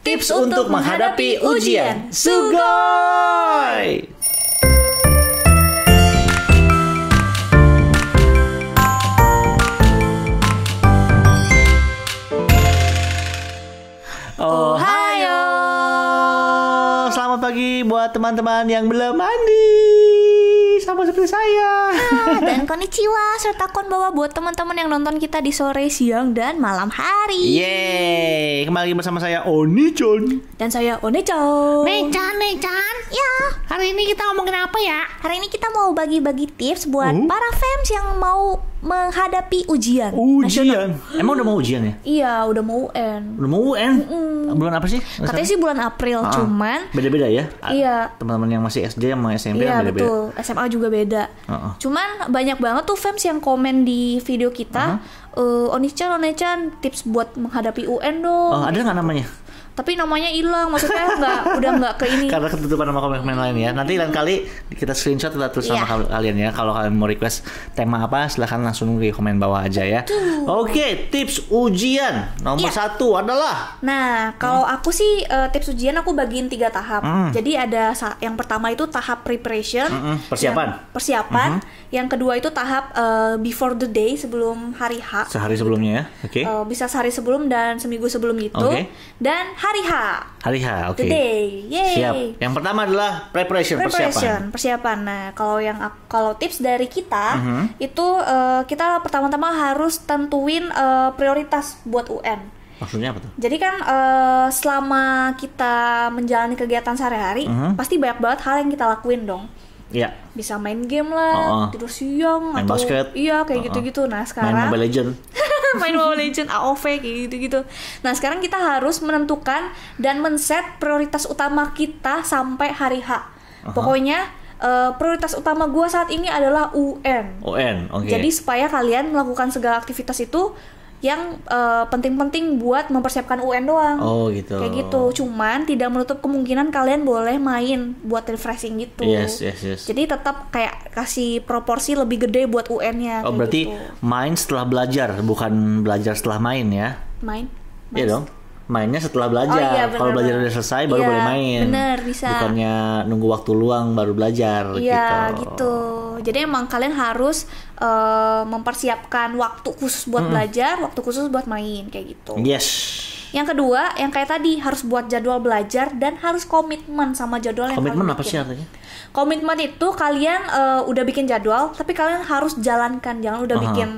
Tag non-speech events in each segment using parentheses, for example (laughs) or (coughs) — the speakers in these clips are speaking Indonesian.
Tips untuk menghadapi ujian Sugoi! Ohayo. Selamat pagi buat teman-teman yang belum mandi sama seperti saya. Ah, (laughs) dan konichiwa serta bawa buat teman-teman yang nonton kita di sore, siang, dan malam hari. Yeay, kembali bersama saya Oni-chan. Dan saya Oni-chan. Nechan, Nechan. Ya. Hari ini kita ngomongin apa ya? Hari ini kita mau bagi-bagi tips buat uh. para fans yang mau menghadapi ujian. Ujian. Nasional. Emang udah mau ujian ya? Iya, udah mau UN. Udah mau UN? Mm-mm. Bulan apa sih? Katanya sih bulan April, ah, ah, cuman beda-beda ya. Iya. Teman-teman yang masih SD sama SMP iya, kan beda-beda. Betul. SMA juga beda. Uh-uh. Cuman banyak banget tuh fans yang komen di video kita, uh-huh. uh, Onichan Onichan tips buat menghadapi UN dong. Oh, ada nggak namanya? tapi namanya hilang maksudnya nggak udah nggak ke ini (laughs) karena ketutupan nama komen lain ya nanti lain kali kita screenshot kita tulis yeah. kalian ya kalau kalian mau request tema apa silahkan langsung di komen bawah aja ya oke okay, tips ujian nomor yeah. satu adalah nah kalau hmm. aku sih uh, tips ujian aku bagiin tiga tahap hmm. jadi ada yang pertama itu tahap preparation hmm, hmm, persiapan yang, persiapan hmm. yang kedua itu tahap uh, before the day sebelum hari H sehari sebelumnya ya oke okay. uh, eh, bisa sehari sebelum dan seminggu sebelum itu okay. dan hari H. Hari H, oke. Okay. Yay. Siap. Yang pertama adalah preparation, preparation persiapan. persiapan. Nah, kalau yang kalau tips dari kita mm -hmm. itu uh, kita pertama-tama harus tentuin uh, prioritas buat UN. Maksudnya apa tuh? Jadi kan uh, selama kita menjalani kegiatan sehari-hari, mm -hmm. pasti banyak banget hal yang kita lakuin dong. Iya. Bisa main game lah, uh -uh. tidur siang main atau basket. iya kayak oh, gitu-gitu. Uh -uh. Nah, sekarang main Mobile Legend. (laughs) main Mobile Legends AOV gitu-gitu nah sekarang kita harus menentukan dan men-set prioritas utama kita sampai hari H uh -huh. pokoknya uh, prioritas utama gue saat ini adalah UN. UN, oke. Okay. Jadi supaya kalian melakukan segala aktivitas itu yang penting eh, penting-penting buat mempersiapkan UN doang. Oh gitu. Kayak gitu. Cuman tidak menutup kemungkinan kalian boleh main buat refreshing gitu. Yes, yes, yes. Jadi tetap kayak kasih proporsi lebih gede buat UN-nya. Oh berarti gitu. main setelah belajar, bukan belajar setelah main ya? Main. Iya dong. Mainnya setelah belajar. Oh, iya, Kalau belajar udah selesai baru iya, boleh main. Bener bisa. Bukannya nunggu waktu luang baru belajar. Iya gitu. gitu. Jadi emang kalian harus uh, mempersiapkan waktu khusus buat hmm. belajar, waktu khusus buat main kayak gitu. Yes. Yang kedua, yang kayak tadi harus buat jadwal belajar dan harus komitmen sama jadwal yang Komitmen apa sih artinya? Komitmen itu kalian uh, udah bikin jadwal, tapi kalian harus jalankan. Jangan udah uh -huh. bikin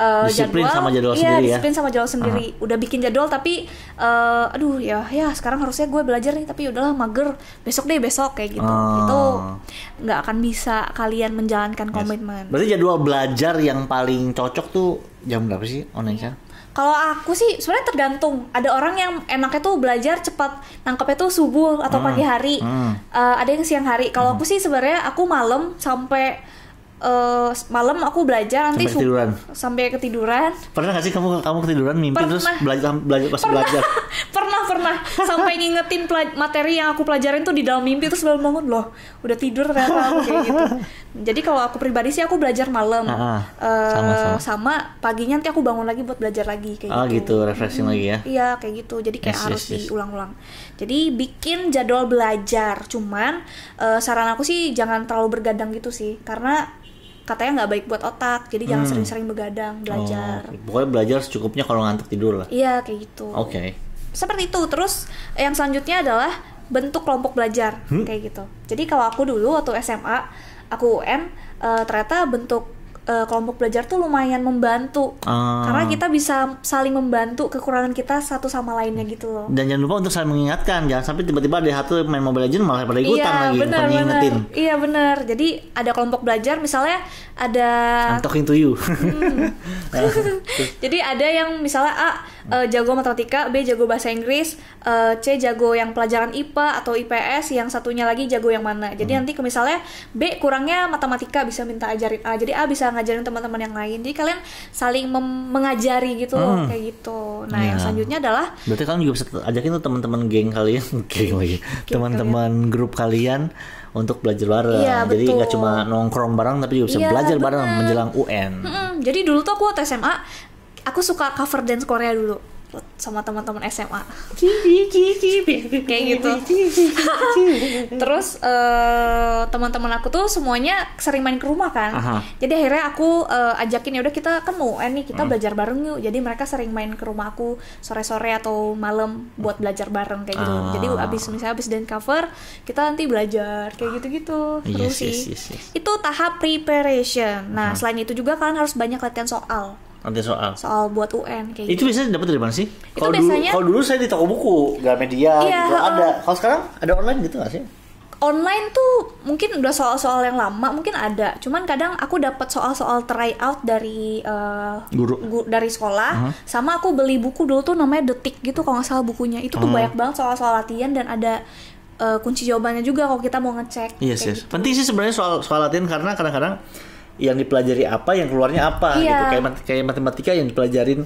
uh, disiplin jadwal. sama jadwal iya, sendiri ya. disiplin sama jadwal sendiri. Uh -huh. Udah bikin jadwal tapi uh, aduh ya ya sekarang harusnya gue belajar nih tapi udahlah mager. Besok deh besok kayak gitu. Uh. Itu nggak akan bisa kalian menjalankan yes. komitmen. Berarti jadwal belajar yang paling cocok tuh jam berapa sih online kalau aku sih sebenarnya tergantung. Ada orang yang enaknya tuh belajar cepat, nangkepnya tuh subuh atau hmm. pagi hari. Hmm. Uh, ada yang siang hari. Kalau hmm. aku sih sebenarnya aku malam sampai uh, malam aku belajar nanti sampai ketiduran. sampai ketiduran. Pernah gak sih kamu kamu ketiduran mimpi pernah. terus belajar belajar pas pernah. belajar? (laughs) pernah pernah sampai ngingetin materi yang aku pelajarin tuh di dalam mimpi terus baru bangun loh udah tidur ternyata aku kayak gitu. Jadi kalau aku pribadi sih aku belajar malam. Uh, sama, eh, sama. sama paginya nanti aku bangun lagi buat belajar lagi kayak oh, gitu. gitu, refreshing hmm, lagi ya. Iya, kayak gitu. Jadi kayak yes, harus yes, yes. diulang-ulang. Jadi bikin jadwal belajar. Cuman uh, saran aku sih jangan terlalu bergadang gitu sih karena katanya nggak baik buat otak jadi jangan hmm. sering-sering begadang oh, belajar oh, pokoknya belajar secukupnya kalau ngantuk tidur lah iya kayak gitu oke okay. seperti itu terus yang selanjutnya adalah bentuk kelompok belajar hmm? kayak gitu. Jadi kalau aku dulu waktu SMA, aku UN uh, eh, ternyata bentuk uh, kelompok belajar tuh lumayan membantu Ah. karena kita bisa saling membantu kekurangan kita satu sama lainnya gitu loh dan jangan lupa untuk saling mengingatkan jangan sampai tiba-tiba ada satu main mobile legend malah pada ikutan iya, lagi bener, iya benar. jadi ada kelompok belajar misalnya ada I'm talking to you hmm. (laughs) Nah. (laughs) jadi ada yang misalnya ah uh, jago matematika, B jago bahasa Inggris, uh, C jago yang pelajaran IPA atau IPS, yang satunya lagi jago yang mana. Jadi hmm. nanti ke misalnya B kurangnya matematika bisa minta ajarin A. Jadi A bisa ngajarin teman-teman yang lain. Jadi kalian saling mengajari gitu loh, hmm. kayak gitu. Nah, ya. yang selanjutnya adalah Berarti kalian juga bisa ajakin tuh teman-teman geng kalian, (laughs) geng lagi. Teman-teman grup kalian untuk belajar bareng. Iya, jadi nggak cuma nongkrong bareng tapi juga bisa iya, belajar bener. bareng menjelang UN. Mm Jadi dulu tuh aku waktu SMA aku suka cover dance Korea dulu sama teman-teman SMA Kiki, kiki, kayak gitu (laughs) terus uh, teman-teman aku tuh semuanya sering main ke rumah kan Aha. jadi akhirnya aku uh, ajakin ya udah kita kan mau eh nih kita hmm. belajar bareng yuk jadi mereka sering main ke rumah aku sore-sore atau malam buat belajar bareng kayak gitu ah. jadi abis misalnya abis dance cover kita nanti belajar kayak gitu-gitu terus iya yes, sih yes, yes, yes. itu tahap preparation nah hmm. selain itu juga kalian harus banyak latihan soal Nanti soal. Soal buat UN kayak Itu gitu. biasanya dapat dari mana sih? Kalau dulu, biasanya... kalau dulu saya di toko buku, Gramedia iya, gitu uh, ada. Kalau sekarang ada online gitu gak sih? Online tuh mungkin udah soal-soal yang lama mungkin ada. Cuman kadang aku dapat soal-soal tryout dari uh, guru gu, dari sekolah uh -huh. sama aku beli buku dulu tuh namanya Detik gitu kalau nggak salah bukunya. Itu tuh uh oh. -huh. banyak banget soal-soal latihan dan ada uh, kunci jawabannya juga kalau kita mau ngecek. Yes, yes. Gitu. Penting sih sebenarnya soal soal latihan karena kadang-kadang yang dipelajari apa yang keluarnya apa gitu. iya. gitu kayak mat kayak matematika yang dipelajarin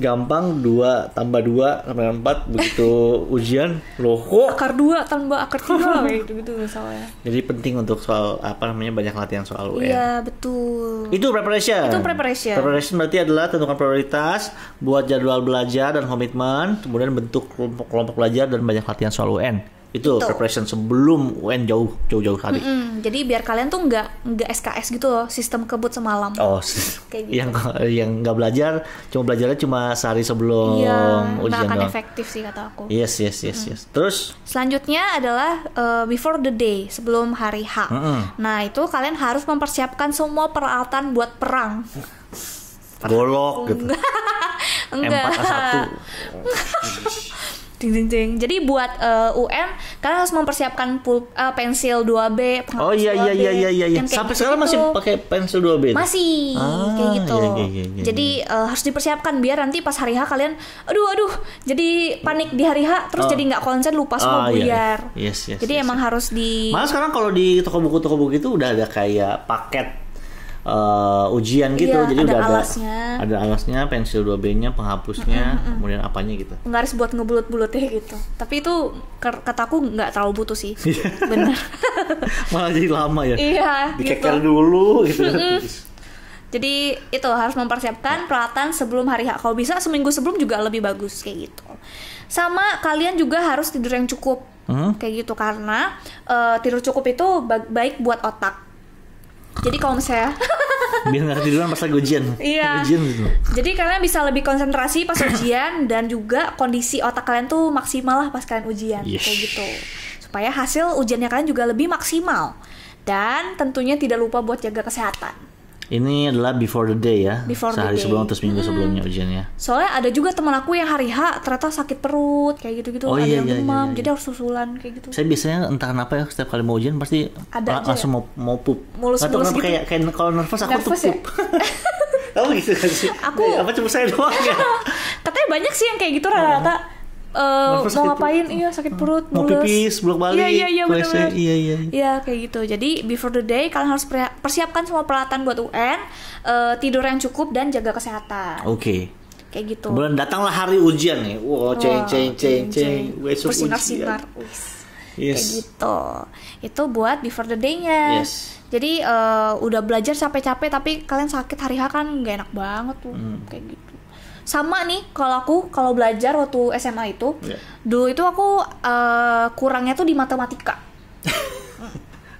gampang dua tambah dua tambah empat begitu (laughs) ujian loh akar dua tambah akar tiga gitu gitu misalnya jadi penting untuk soal apa namanya banyak latihan soal UN e. iya betul itu preparation itu preparation preparation berarti adalah tentukan prioritas buat jadwal belajar dan komitmen kemudian bentuk kelompok kelompok belajar dan banyak latihan soal UN e itu gitu. preparation sebelum UN jauh jauh jauh hari. Mm-mm. Jadi biar kalian tuh nggak nggak SKS gitu loh, sistem kebut semalam. Oh, (laughs) kayak (laughs) gitu. yang yang nggak belajar, cuma belajarnya cuma sehari sebelum iya, ujian akan doang. efektif sih kata aku. Yes yes yes mm. yes. Terus? Selanjutnya adalah uh, before the day, sebelum hari H. Mm-mm. Nah itu kalian harus mempersiapkan semua peralatan buat perang. Golok gitu. (laughs) empat M4A1. Ding, ding, ding. Jadi buat uh, eh, UN kalian harus mempersiapkan pul uh, pensil 2B, Oh iya, iya iya iya iya iya. iya. Sampai sekarang masih gitu. pakai pensil 2B? Masih ah, kayak gitu. Iya, iya, iya, iya. Jadi uh, harus dipersiapkan biar nanti pas hari H kalian aduh aduh jadi panik di hari H terus oh. jadi nggak konsen lupa semua oh, iya. iya. Yes, yes, jadi yes, emang yes. harus di Malah sekarang kalau di toko buku-toko buku itu udah ada kayak paket uh, ujian gitu iya, jadi ada udah alasnya. ada ada alasnya pensil 2B-nya penghapusnya mm -mm, kemudian apanya gitu nggak harus buat ngebulut-bulut ya gitu tapi itu kataku nggak terlalu butuh sih iya. bener (laughs) malah jadi lama ya iya dikeker gitu. dulu gitu Jadi itu harus mempersiapkan iya. peralatan sebelum hari H. Kalau bisa seminggu sebelum juga lebih bagus kayak gitu. Sama kalian juga harus tidur yang cukup. Hmm? Kayak gitu karena uh, tidur cukup itu baik buat otak jadi kalau misalnya (laughs) biar nggak ketiduran pas lagi ujian. Iya. ujian gitu. Jadi kalian bisa lebih konsentrasi pas ujian (coughs) dan juga kondisi otak kalian tuh maksimal lah pas kalian ujian yes. kayak gitu. Supaya hasil ujiannya kalian juga lebih maksimal. Dan tentunya tidak lupa buat jaga kesehatan. Ini adalah before the day ya. Before Sehari the day. sebelum atau seminggu hmm. sebelumnya ujiannya. Soalnya ada juga teman aku yang hari H ternyata sakit perut kayak gitu-gitu, oh, ada iya, yang iya, iya, demam, iya, iya, jadi harus susulan kayak gitu. Saya biasanya entah kenapa ya setiap kali mau ujian pasti ada lang- langsung ya? mau mau pup. Mulus, mulus gitu. kayak kayak kalau nervous aku nervous tuh ya? pup. Ya? (laughs) Kamu gitu kan sih? Aku apa cuma saya doang ya? (laughs) Katanya banyak sih yang kayak gitu rata-rata. Iya. Oh uh, mau gitu. ngapain iya sakit perut mau mulus. pipis bolak balik iya iya iya iya iya iya iya kayak gitu jadi before the day kalian harus persiapkan semua peralatan buat UN uh, eh, tidur yang cukup dan jaga kesehatan oke okay. kayak gitu bulan datanglah hari ujian nih wow ceng ceng ceng ceng besok ujian sinar yes. kayak gitu itu buat before the day-nya yes. jadi uh, udah belajar capek-capek tapi kalian sakit hari hari kan gak enak banget tuh hmm. kayak gitu sama nih kalau aku kalau belajar waktu SMA itu yeah. dulu itu aku uh, kurangnya tuh di matematika (laughs) hmm,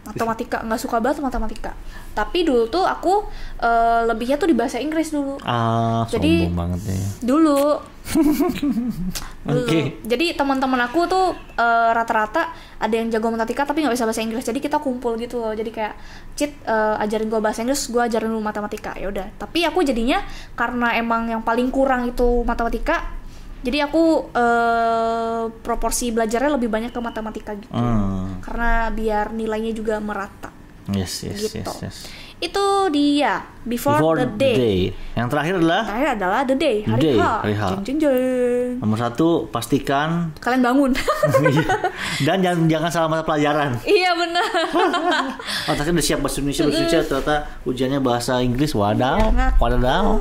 matematika nggak suka banget matematika tapi dulu tuh aku uh, lebihnya tuh di bahasa Inggris dulu ah jadi banget ya dulu (laughs) okay. jadi teman-teman aku tuh rata eh, rata-rata ada yang jago matematika tapi nggak bisa bahasa Inggris jadi kita kumpul gitu loh jadi kayak cit uh, ajarin gua bahasa Inggris gua ajarin lu matematika ya udah tapi aku jadinya karena emang yang paling kurang itu matematika jadi aku uh, proporsi belajarnya lebih banyak ke matematika gitu hmm. karena biar nilainya juga merata Yes, yes, gitu. yes, yes. Itu dia Before, Before the, day. the Day. Yang terakhir adalah Terakhir adalah The Day, hari day, Hari H. Jeng, jeng, Nomor satu, pastikan kalian bangun. (laughs) Iya. Dan jangan jangan salah mata pelajaran. (laughs) Iya benar. oh, tadi udah siap bahasa Indonesia, bahasa Indonesia ternyata ujiannya bahasa Inggris. Wadah, iya, wadah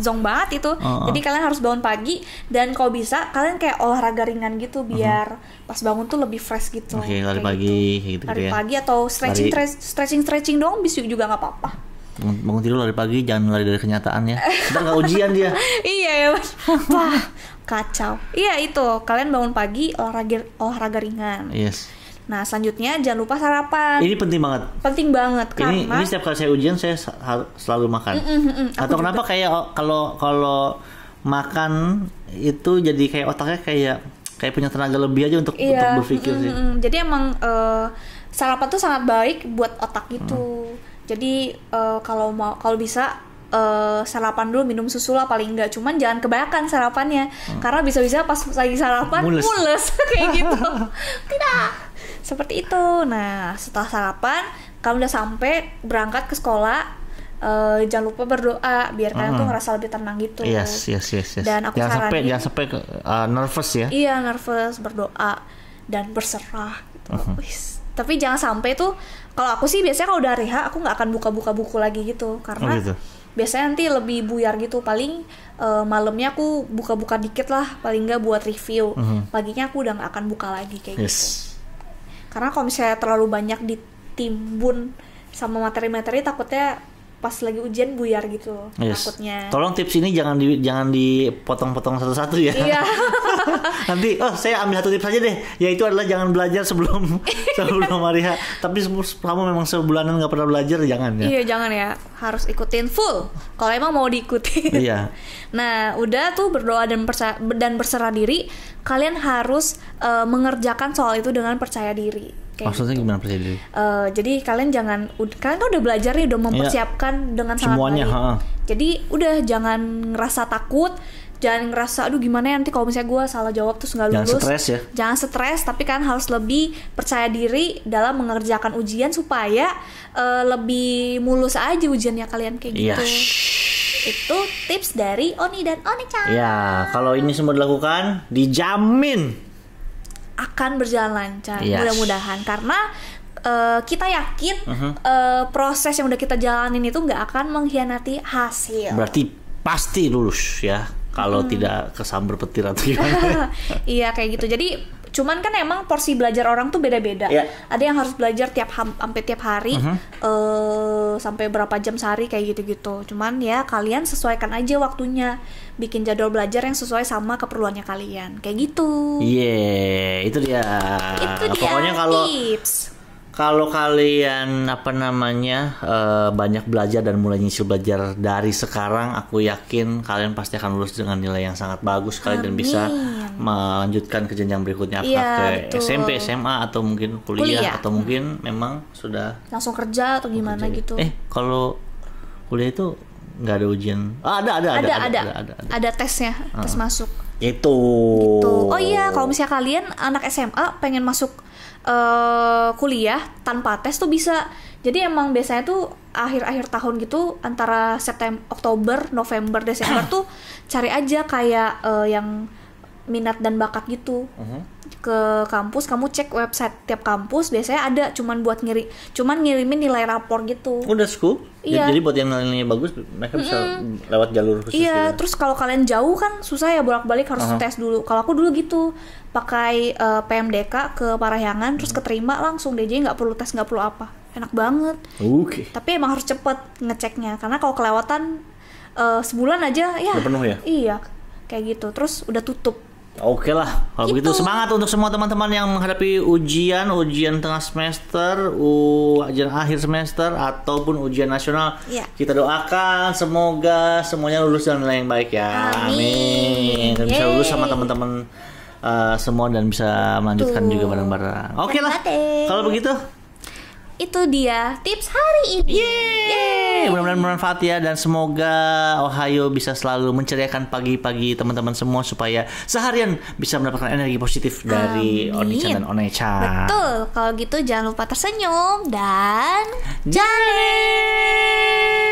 zonk banget itu. Uh-huh. Jadi kalian harus bangun pagi dan kalau bisa kalian kayak olahraga ringan gitu biar uh-huh. pas bangun tuh lebih fresh gitu. Oke, okay, lari pagi gitu. gitu lari ya. pagi atau stretching lari... stretching stretching dong bisa juga nggak apa-apa. Bangun, bangun tidur lari pagi jangan lari dari kenyataan ya. Kita nggak ujian dia. (laughs) iya ya. Wah, kacau. Iya itu, kalian bangun pagi olahraga olahraga ringan. Yes Nah, selanjutnya jangan lupa sarapan. Ini penting banget. Penting banget karena ini, ini setiap kali saya ujian saya selalu makan. Mm -mm, mm Atau juga. kenapa kayak oh, kalau kalau makan itu jadi kayak otaknya kayak kayak punya tenaga lebih aja untuk iya, untuk berpikir mm, sih. Mm, jadi emang uh, sarapan tuh sangat baik buat otak itu. Mm. Jadi uh, kalau mau kalau bisa uh, sarapan dulu minum susu lah paling enggak cuman jangan kebanyakan sarapannya hmm. karena bisa-bisa pas lagi sarapan mules, mules (laughs) kayak gitu (laughs) tidak seperti itu nah setelah sarapan kamu udah sampai berangkat ke sekolah uh, jangan lupa berdoa biar kalian mm. tuh ngerasa lebih tenang gitu. Yes, yes, yes, yes. Dan aku jangan saranin, sampai jangan sampai uh, nervous ya. Iya, nervous, berdoa dan berserah gitu. Mm -hmm. Tapi jangan sampai tuh kalau aku sih biasanya kalau udah reha aku nggak akan buka-buka buku lagi gitu karena oh, gitu. biasanya nanti lebih buyar gitu paling uh, malamnya aku buka-buka dikit lah paling nggak buat review. Mm -hmm. Paginya aku udah nggak akan buka lagi kayak yes. gitu karena kalau misalnya terlalu banyak ditimbun sama materi-materi takutnya pas lagi ujian buyar gitu yes. takutnya. Tolong tips ini jangan di jangan dipotong-potong satu-satu ya. Iya. (laughs) Nanti oh saya ambil satu tips aja deh, yaitu adalah jangan belajar sebelum (laughs) sebelum hari ha. Tapi kamu memang sebulanan nggak pernah belajar jangan ya. Iya, jangan ya. Harus ikutin full. Kalau emang mau diikuti. (laughs) Iya. nah, udah tuh berdoa dan persa dan berserah diri, kalian harus uh, mengerjakan soal itu dengan percaya diri Kayak Maksudnya gitu. gimana percaya diri? Uh, eh, jadi kalian jangan kalian kan udah belajar nih udah iya. mempersiapkan yeah. dengan sangat semuanya, baik. Ha. Jadi udah jangan ngerasa takut, jangan ngerasa aduh gimana ya nanti kalau misalnya gue salah jawab terus nggak lulus. Jangan stres ya. Jangan stres, tapi kan harus lebih percaya diri dalam mengerjakan ujian supaya uh, lebih mulus aja ujiannya kalian kayak iya. gitu. Yeah itu tips dari Oni dan Oni-chan. Ya, kalau ini semua dilakukan, dijamin akan berjalan lancar yes. mudah-mudahan karena uh, kita yakin uh -huh. uh, eh, proses yang udah kita jalanin itu nggak akan mengkhianati hasil. Berarti pasti lulus ya kalau hmm. tidak kesambar petir atau gimana. (laughs) iya kayak gitu. Jadi Cuman kan emang porsi belajar orang tuh beda-beda. Yeah. Ada yang harus belajar tiap sampai tiap hari uh-huh. uh, sampai berapa jam sehari kayak gitu-gitu. Cuman ya kalian sesuaikan aja waktunya. Bikin jadwal belajar yang sesuai sama keperluannya kalian. Kayak gitu. Iya, yeah, itu dia. Itu dia. Pokoknya kalau kalau kalian apa namanya uh, banyak belajar dan mulai nyicil belajar dari sekarang, aku yakin kalian pasti akan lulus dengan nilai yang sangat bagus sekali dan bisa melanjutkan ke jenjang berikutnya apakah ya, ke SMP, SMA atau mungkin kuliah, kuliah atau mungkin memang sudah langsung kerja atau gimana kerja. gitu. Eh, kalau kuliah itu nggak ada ujian. Ah, ada ada ada ada ada ada, ada, ada. ada tesnya, tes uh. masuk. Itu. Gitu. Oh iya, kalau misalnya kalian anak SMA pengen masuk uh, kuliah tanpa tes tuh bisa. Jadi emang biasanya tuh akhir-akhir tahun gitu antara September, Oktober, November, Desember tuh cari aja kayak uh, yang minat dan bakat gitu. Uh mhm. -huh ke kampus kamu cek website tiap kampus biasanya ada cuman buat ngiri cuman ngirimin nilai rapor gitu oh, udah school iya. jadi buat yang nilainya bagus mereka bisa mm lewat jalur khusus iya gitu. Ya? terus kalau kalian jauh kan susah ya bolak balik harus uh-huh. tes dulu kalau aku dulu gitu pakai uh, eh, PMDK ke Parahyangan terus keterima langsung deh jadi nggak perlu tes nggak perlu apa enak banget oke okay. tapi emang harus cepet ngeceknya karena kalau kelewatan uh, sebulan aja ya, udah penuh ya iya kayak gitu terus udah tutup Oke lah, kalau begitu gitu. semangat untuk semua teman-teman yang menghadapi ujian, ujian tengah semester, ujian akhir semester ataupun ujian nasional. Ya. Kita doakan semoga semuanya lulus dengan nilai yang baik ya. Amin. Amin. Dan bisa lulus sama teman-teman uh, semua dan bisa melanjutkan Tuh. juga bareng-bareng. Oke lah. Kalau begitu itu dia tips hari ini. Yeay. Yeay. Yeay, mudah-mudahan bermanfaat ya dan semoga Ohio bisa selalu menceriakan pagi-pagi teman-teman semua supaya seharian bisa mendapatkan energi positif dari Onichan dan Onecha. Betul. Kalau gitu jangan lupa tersenyum dan jalan.